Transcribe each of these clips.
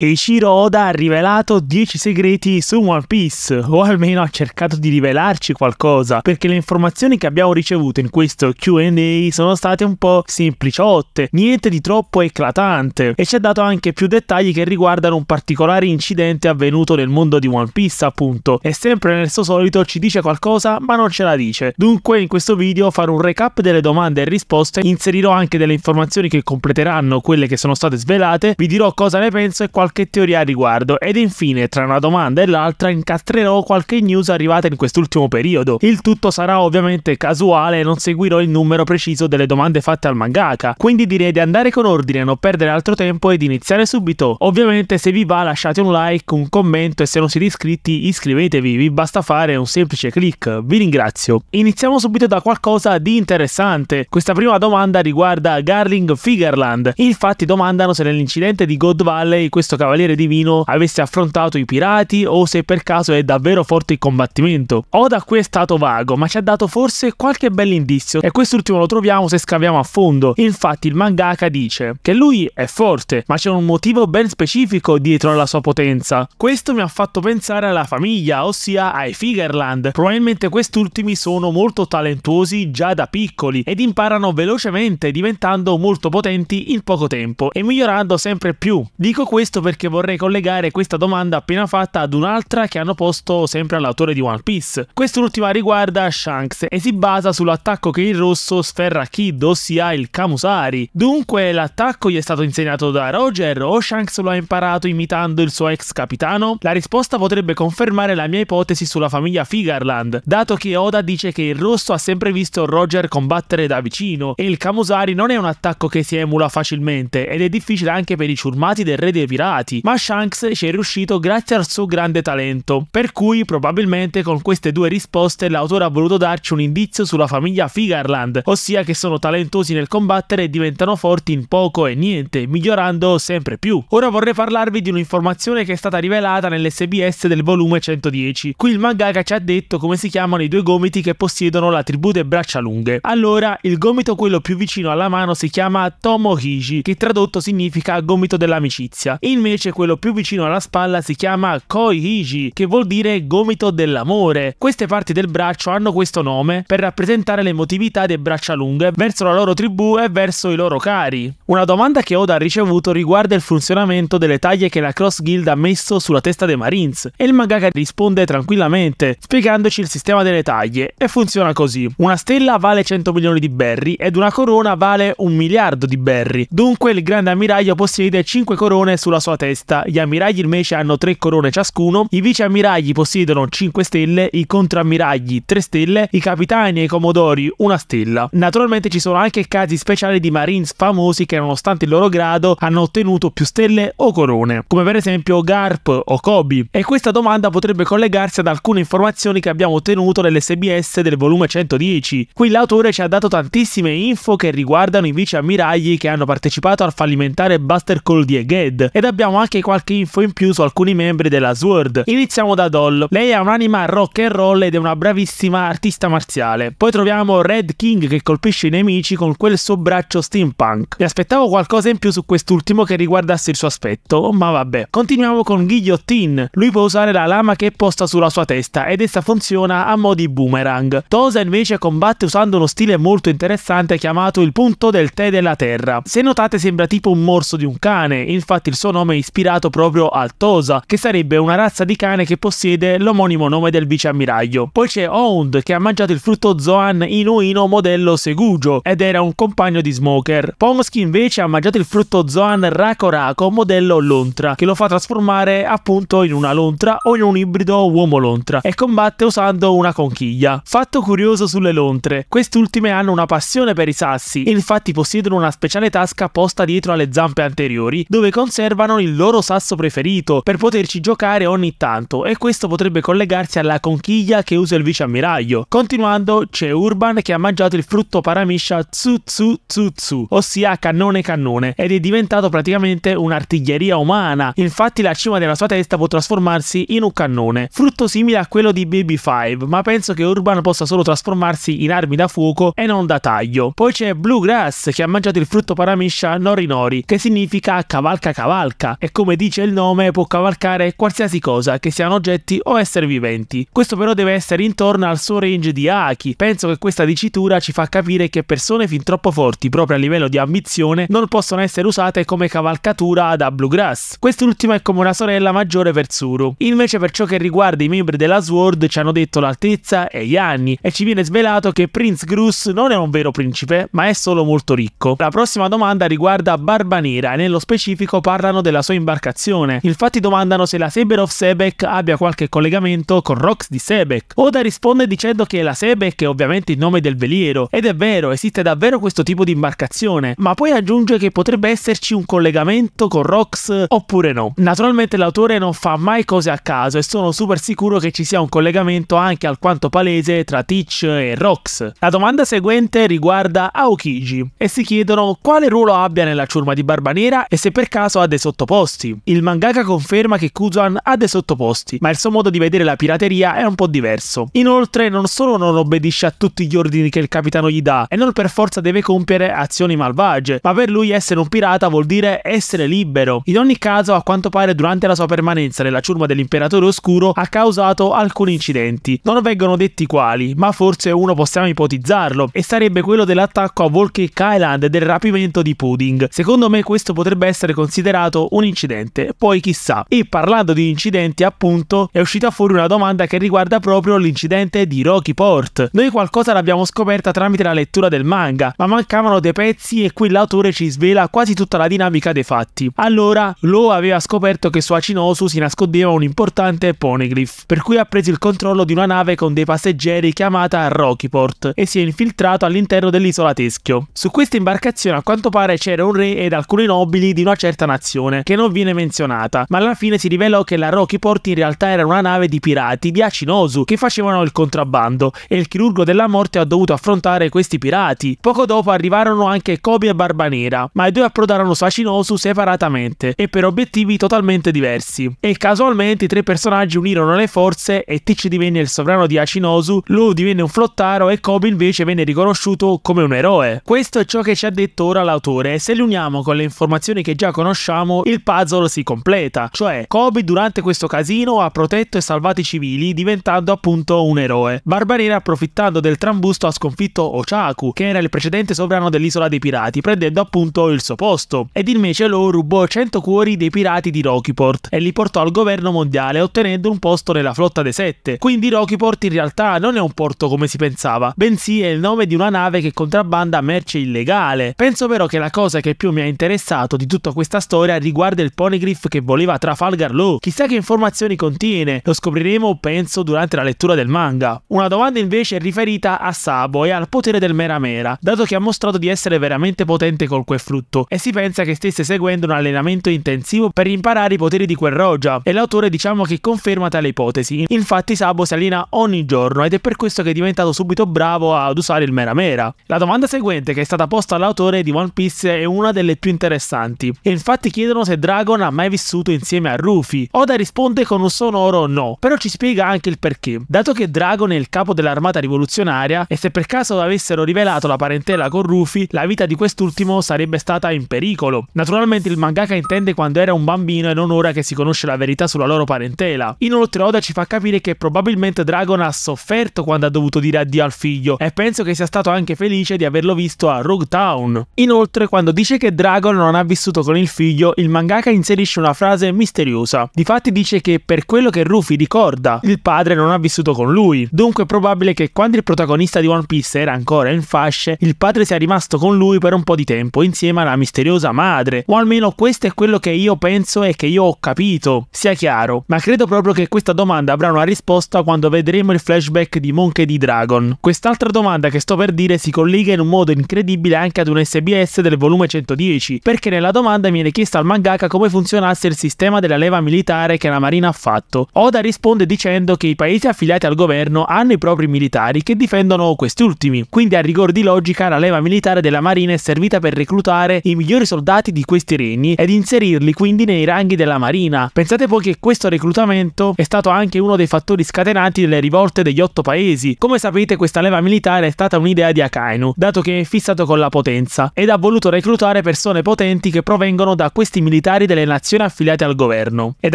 Eiichiro Oda ha rivelato 10 segreti su One Piece, o almeno ha cercato di rivelarci qualcosa, perché le informazioni che abbiamo ricevuto in questo QA sono state un po' sempliciotte, niente di troppo eclatante, e ci ha dato anche più dettagli che riguardano un particolare incidente avvenuto nel mondo di One Piece, appunto, e sempre nel suo solito ci dice qualcosa ma non ce la dice. Dunque in questo video farò un recap delle domande e risposte, inserirò anche delle informazioni che completeranno quelle che sono state svelate, vi dirò cosa ne penso e qualcosa qualche teoria a riguardo ed infine tra una domanda e l'altra incastrerò qualche news arrivata in quest'ultimo periodo. Il tutto sarà ovviamente casuale e non seguirò il numero preciso delle domande fatte al mangaka, quindi direi di andare con ordine, non perdere altro tempo ed iniziare subito. Ovviamente se vi va lasciate un like, un commento e se non siete iscritti iscrivetevi, vi basta fare un semplice clic, vi ringrazio. Iniziamo subito da qualcosa di interessante, questa prima domanda riguarda Garling Figarland, infatti domandano se nell'incidente di God Valley questo cavaliere divino avesse affrontato i pirati o se per caso è davvero forte in combattimento. Oda qui è stato vago, ma ci ha dato forse qualche indizio e quest'ultimo lo troviamo se scaviamo a fondo. Infatti il mangaka dice che lui è forte, ma c'è un motivo ben specifico dietro alla sua potenza. Questo mi ha fatto pensare alla famiglia, ossia ai Figerland. Probabilmente quest'ultimi sono molto talentuosi già da piccoli ed imparano velocemente diventando molto potenti in poco tempo e migliorando sempre più. Dico questo per perché vorrei collegare questa domanda appena fatta ad un'altra che hanno posto sempre all'autore di One Piece. Quest'ultima riguarda Shanks e si basa sull'attacco che il rosso sferra a Kid, ossia il Kamusari. Dunque l'attacco gli è stato insegnato da Roger o Shanks lo ha imparato imitando il suo ex capitano? La risposta potrebbe confermare la mia ipotesi sulla famiglia Figarland, dato che Oda dice che il rosso ha sempre visto Roger combattere da vicino e il Kamusari non è un attacco che si emula facilmente ed è difficile anche per i ciurmati del re dei pirati risultati, ma Shanks ci è riuscito grazie al suo grande talento. Per cui probabilmente con queste due risposte l'autore ha voluto darci un indizio sulla famiglia Figarland, ossia che sono talentosi nel combattere e diventano forti in poco e niente, migliorando sempre più. Ora vorrei parlarvi di un'informazione che è stata rivelata nell'SBS del volume 110. Qui il mangaka ci ha detto come si chiamano i due gomiti che possiedono la tribù delle braccia lunghe. Allora, il gomito quello più vicino alla mano si chiama Tomohiji, che tradotto significa gomito dell'amicizia. In Invece quello più vicino alla spalla si chiama Koi-Hiji, che vuol dire gomito dell'amore. Queste parti del braccio hanno questo nome per rappresentare l'emotività dei braccia lunghe verso la loro tribù e verso i loro cari. Una domanda che Oda ha ricevuto riguarda il funzionamento delle taglie che la Cross Guild ha messo sulla testa dei Marines e il mangaka risponde tranquillamente spiegandoci il sistema delle taglie e funziona così. Una stella vale 100 milioni di berry ed una corona vale un miliardo di berry. Dunque il grande ammiraglio possiede 5 corone sulla sua sua testa, gli ammiragli invece hanno tre corone ciascuno, i viceammiragli possiedono 5 stelle, i contrammiragli 3 stelle, i capitani e i comodori una stella. Naturalmente ci sono anche casi speciali di marines famosi che nonostante il loro grado hanno ottenuto più stelle o corone, come per esempio Garp o Kobe. E questa domanda potrebbe collegarsi ad alcune informazioni che abbiamo ottenuto nell'SBS del volume 110. Qui l'autore ci ha dato tantissime info che riguardano i viceammiragli che hanno partecipato al fallimentare Buster Call di Egghead ed abbiamo abbiamo anche qualche info in più su alcuni membri della Sword. Iniziamo da Doll. Lei è un'anima rock and roll ed è una bravissima artista marziale. Poi troviamo Red King che colpisce i nemici con quel suo braccio steampunk. Mi aspettavo qualcosa in più su quest'ultimo che riguardasse il suo aspetto, ma vabbè. Continuiamo con Guillotine. Lui può usare la lama che è posta sulla sua testa ed essa funziona a mo' di boomerang. Tosa invece combatte usando uno stile molto interessante chiamato il punto del tè della terra. Se notate sembra tipo un morso di un cane, infatti il suo nome nome ispirato proprio al Tosa, che sarebbe una razza di cane che possiede l'omonimo nome del viceammiraglio. Poi c'è Ound, che ha mangiato il frutto Zoan Inu Ino modello Segugio, ed era un compagno di Smoker. Pomsky invece ha mangiato il frutto Zoan Rako Rako modello Lontra, che lo fa trasformare appunto in una lontra o in un ibrido uomo-lontra, e combatte usando una conchiglia. Fatto curioso sulle lontre, quest'ultime hanno una passione per i sassi, e infatti possiedono una speciale tasca posta dietro alle zampe anteriori, dove conservano suonano il loro sasso preferito per poterci giocare ogni tanto e questo potrebbe collegarsi alla conchiglia che usa il viceammiraglio. Continuando c'è Urban che ha mangiato il frutto paramiscia Tsu Tsu Tsu Tsu, ossia cannone cannone, ed è diventato praticamente un'artiglieria umana. Infatti la cima della sua testa può trasformarsi in un cannone, frutto simile a quello di Baby 5, ma penso che Urban possa solo trasformarsi in armi da fuoco e non da taglio. Poi c'è Bluegrass che ha mangiato il frutto paramiscia Nori Nori, che significa cavalca cavalca vita e come dice il nome può cavalcare qualsiasi cosa, che siano oggetti o esseri viventi. Questo però deve essere intorno al suo range di Aki. Penso che questa dicitura ci fa capire che persone fin troppo forti proprio a livello di ambizione non possono essere usate come cavalcatura da Bluegrass. Quest'ultima è come una sorella maggiore per Zuru. Invece per ciò che riguarda i membri della Sword ci hanno detto l'altezza e gli anni e ci viene svelato che Prince Grus non è un vero principe ma è solo molto ricco. La prossima domanda riguarda Barba Nera e nello specifico parlano della della sua imbarcazione. Infatti domandano se la of Sebek abbia qualche collegamento con Rox di Sebek. Oda risponde dicendo che la Sebek è ovviamente il nome del veliero, ed è vero, esiste davvero questo tipo di imbarcazione, ma poi aggiunge che potrebbe esserci un collegamento con Rox oppure no. Naturalmente l'autore non fa mai cose a caso e sono super sicuro che ci sia un collegamento anche alquanto palese tra Teach e Rox. La domanda seguente riguarda Aokiji e si chiedono quale ruolo abbia nella ciurma di Barba Nera e se per caso ha dei sottoposti sottoposti. Il mangaka conferma che Kuzan ha dei sottoposti, ma il suo modo di vedere la pirateria è un po' diverso. Inoltre, non solo non obbedisce a tutti gli ordini che il capitano gli dà, e non per forza deve compiere azioni malvagie, ma per lui essere un pirata vuol dire essere libero. In ogni caso, a quanto pare, durante la sua permanenza nella ciurma dell'imperatore oscuro ha causato alcuni incidenti. Non vengono detti quali, ma forse uno possiamo ipotizzarlo, e sarebbe quello dell'attacco a Volcanic Island e del rapimento di Pudding. Secondo me questo potrebbe essere considerato un un incidente. Poi chissà. E parlando di incidenti, appunto, è uscita fuori una domanda che riguarda proprio l'incidente di Rocky Port. Noi qualcosa l'abbiamo scoperta tramite la lettura del manga, ma mancavano dei pezzi e qui l'autore ci svela quasi tutta la dinamica dei fatti. Allora, Lo aveva scoperto che su Acinosu si nascondeva un importante poneglyph, per cui ha preso il controllo di una nave con dei passeggeri chiamata Rockyport e si è infiltrato all'interno dell'isola Teschio. Su questa imbarcazione a quanto pare c'era un re ed alcuni nobili di una certa nazione Giappone, che non viene menzionata, ma alla fine si rivelò che la Rocky Port in realtà era una nave di pirati di Achinosu che facevano il contrabbando e il chirurgo della morte ha dovuto affrontare questi pirati. Poco dopo arrivarono anche Kobe e Barbanera, ma i due approdarono su Achinosu separatamente e per obiettivi totalmente diversi. E casualmente i tre personaggi unirono le forze e Teach divenne il sovrano di Achinosu, Lou divenne un flottaro e Kobe invece venne riconosciuto come un eroe. Questo è ciò che ci ha detto ora l'autore e se li uniamo con le informazioni che già conosciamo il puzzle si completa, cioè Kobe durante questo casino ha protetto e salvato i civili diventando appunto un eroe. Barbarina approfittando del trambusto ha sconfitto Ochaku, che era il precedente sovrano dell'isola dei pirati, prendendo appunto il suo posto, ed invece lo rubò 100 cuori dei pirati di Rockyport e li portò al governo mondiale ottenendo un posto nella flotta dei sette. Quindi Rockyport in realtà non è un porto come si pensava, bensì è il nome di una nave che contrabbanda merce illegale. Penso però che la cosa che più mi ha interessato di tutta questa storia riguarda riguarda il Poneglyph che voleva Trafalgar Law. Chissà che informazioni contiene, lo scopriremo penso durante la lettura del manga. Una domanda invece è riferita a Sabo e al potere del Mera Mera, dato che ha mostrato di essere veramente potente col quel frutto e si pensa che stesse seguendo un allenamento intensivo per imparare i poteri di quel Roja e l'autore diciamo che conferma tale ipotesi. Infatti Sabo si allena ogni giorno ed è per questo che è diventato subito bravo ad usare il Mera Mera. La domanda seguente che è stata posta all'autore di One Piece è una delle più interessanti e infatti chiedono se Dragon ha mai vissuto insieme a Rufy. Oda risponde con un sonoro no, però ci spiega anche il perché. Dato che Dragon è il capo dell'armata rivoluzionaria e se per caso avessero rivelato la parentela con Rufy, la vita di quest'ultimo sarebbe stata in pericolo. Naturalmente il mangaka intende quando era un bambino e non ora che si conosce la verità sulla loro parentela. Inoltre Oda ci fa capire che probabilmente Dragon ha sofferto quando ha dovuto dire addio al figlio e penso che sia stato anche felice di averlo visto a Rogue Town. Inoltre quando dice che Dragon non ha vissuto con il figlio, il mangaka mangaka inserisce una frase misteriosa. Difatti dice che per quello che Ruffy ricorda, il padre non ha vissuto con lui. Dunque è probabile che quando il protagonista di One Piece era ancora in fasce, il padre sia rimasto con lui per un po' di tempo insieme alla misteriosa madre. O almeno questo è quello che io penso e che io ho capito, sia chiaro. Ma credo proprio che questa domanda avrà una risposta quando vedremo il flashback di Monkey D. Dragon. Quest'altra domanda che sto per dire si collega in un modo incredibile anche ad un SBS del volume 110, perché nella domanda viene chiesta al mangaka indaga come funzionasse il sistema della leva militare che la Marina ha fatto. Oda risponde dicendo che i paesi affiliati al governo hanno i propri militari che difendono questi ultimi, quindi a rigor di logica la leva militare della Marina è servita per reclutare i migliori soldati di questi regni ed inserirli quindi nei ranghi della Marina. Pensate poi che questo reclutamento è stato anche uno dei fattori scatenanti delle rivolte degli otto paesi. Come sapete questa leva militare è stata un'idea di Akainu, dato che è fissato con la potenza, ed ha voluto reclutare persone potenti che provengono da questi militari militari delle nazioni affiliate al governo. Ed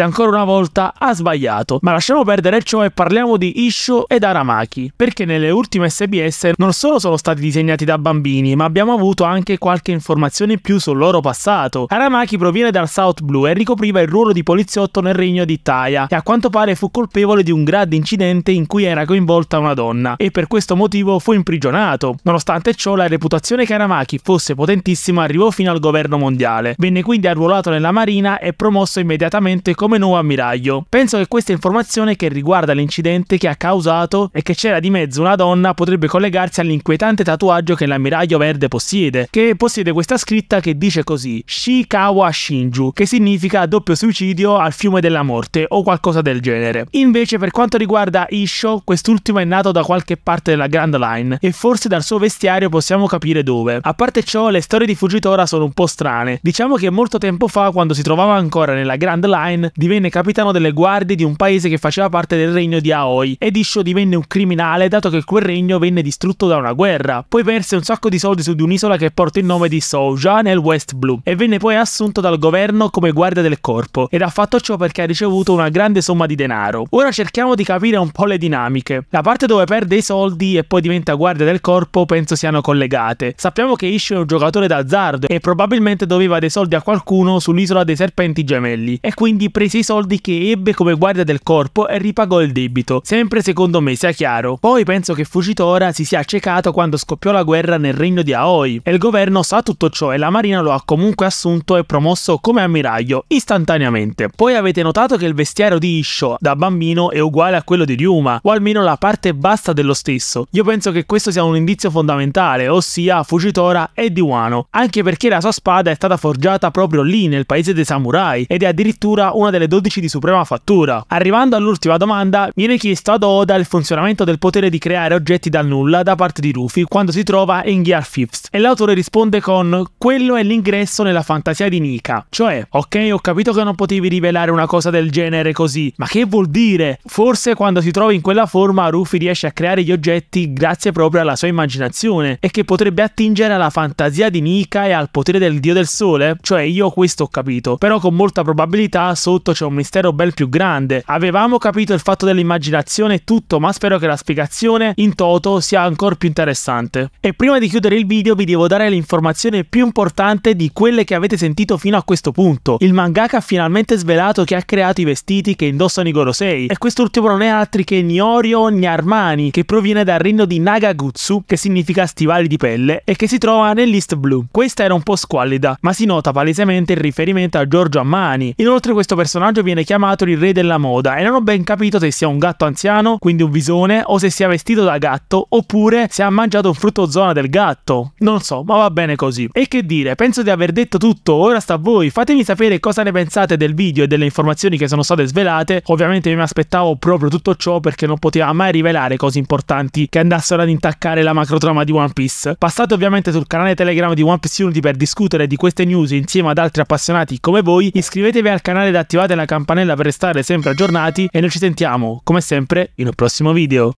ancora una volta ha sbagliato, ma lasciamo perdere ciò e parliamo di Isho ed Aramaki, perché nelle ultime SBS non solo sono stati disegnati da bambini, ma abbiamo avuto anche qualche informazione in più sul loro passato. Aramaki proviene dal South Blue e ricopriva il ruolo di poliziotto nel regno di Taya, e a quanto pare fu colpevole di un grande incidente in cui era coinvolta una donna, e per questo motivo fu imprigionato. Nonostante ciò, la reputazione che Aramaki fosse potentissima arrivò fino al governo mondiale. Venne quindi arruolato nella marina e promosso immediatamente come nuovo ammiraglio. Penso che questa informazione che riguarda l'incidente che ha causato e che c'era di mezzo una donna potrebbe collegarsi all'inquietante tatuaggio che l'ammiraglio verde possiede, che possiede questa scritta che dice così Shikawa Shinju, che significa doppio suicidio al fiume della morte o qualcosa del genere. Invece per quanto riguarda Isho, quest'ultimo è nato da qualche parte della Grand Line e forse dal suo vestiario possiamo capire dove. A parte ciò, le storie di Fujitora sono un po' strane. Diciamo che molto tempo fa Genoa, quando si trovava ancora nella Grand Line, divenne capitano delle guardie di un paese che faceva parte del regno di Aoi ed Isho divenne un criminale dato che quel regno venne distrutto da una guerra. Poi perse un sacco di soldi su di un'isola che porta il nome di Soja nel West Blue e venne poi assunto dal governo come guardia del corpo ed ha fatto ciò perché ha ricevuto una grande somma di denaro. Ora cerchiamo di capire un po' le dinamiche. La parte dove perde i soldi e poi diventa guardia del corpo penso siano collegate. Sappiamo che Isho è un giocatore d'azzardo e probabilmente doveva dei soldi a qualcuno sull'isola dei serpenti gemelli e quindi prese i soldi che ebbe come guardia del corpo e ripagò il debito, sempre secondo me sia chiaro. Poi penso che Fujitora si sia accecato quando scoppiò la guerra nel regno di Aoi e il governo sa tutto ciò e la marina lo ha comunque assunto e promosso come ammiraglio istantaneamente. Poi avete notato che il vestiario di Isho da bambino è uguale a quello di Ryuma o almeno la parte bassa dello stesso. Io penso che questo sia un indizio fondamentale, ossia Fujitora è di Wano, anche perché la sua spada è stata forgiata proprio lì nel paese dei samurai ed è addirittura una delle 12 di suprema fattura. Arrivando all'ultima domanda, viene chiesto ad Oda il funzionamento del potere di creare oggetti dal nulla da parte di Rufy quando si trova in Gear Fifth e l'autore risponde con quello è l'ingresso nella fantasia di Nika, cioè ok ho capito che non potevi rivelare una cosa del genere così, ma che vuol dire? Forse quando si trova in quella forma Rufy riesce a creare gli oggetti grazie proprio alla sua immaginazione e che potrebbe attingere alla fantasia di Nika e al potere del dio del sole? Cioè io questo ho capito, però con molta probabilità sotto c'è un mistero bel più grande. Avevamo capito il fatto dell'immaginazione e tutto, ma spero che la spiegazione in toto sia ancora più interessante. E prima di chiudere il video vi devo dare l'informazione più importante di quelle che avete sentito fino a questo punto. Il mangaka ha finalmente svelato che ha creato i vestiti che indossano i Gorosei e quest'ultimo non è altri che Nyorio Nyarmani, che proviene dal rinno di Nagagutsu che significa stivali di pelle e che si trova nell'East Blue. Questa era un po' squallida ma si nota palesemente il riferimento riferimento a Giorgio Amani. Inoltre questo personaggio viene chiamato il re della moda e non ho ben capito se sia un gatto anziano, quindi un visone, o se sia vestito da gatto, oppure se ha mangiato un frutto zona del gatto. Non so, ma va bene così. E che dire, penso di aver detto tutto, ora sta a voi. Fatemi sapere cosa ne pensate del video e delle informazioni che sono state svelate. Ovviamente mi aspettavo proprio tutto ciò perché non poteva mai rivelare cose importanti che andassero ad intaccare la macrotrama di One Piece. Passate ovviamente sul canale Telegram di One Piece Unity per discutere di queste news insieme ad altri appassionati appassionati come voi, iscrivetevi al canale ed attivate la campanella per restare sempre aggiornati e noi ci sentiamo, come sempre, in un prossimo video.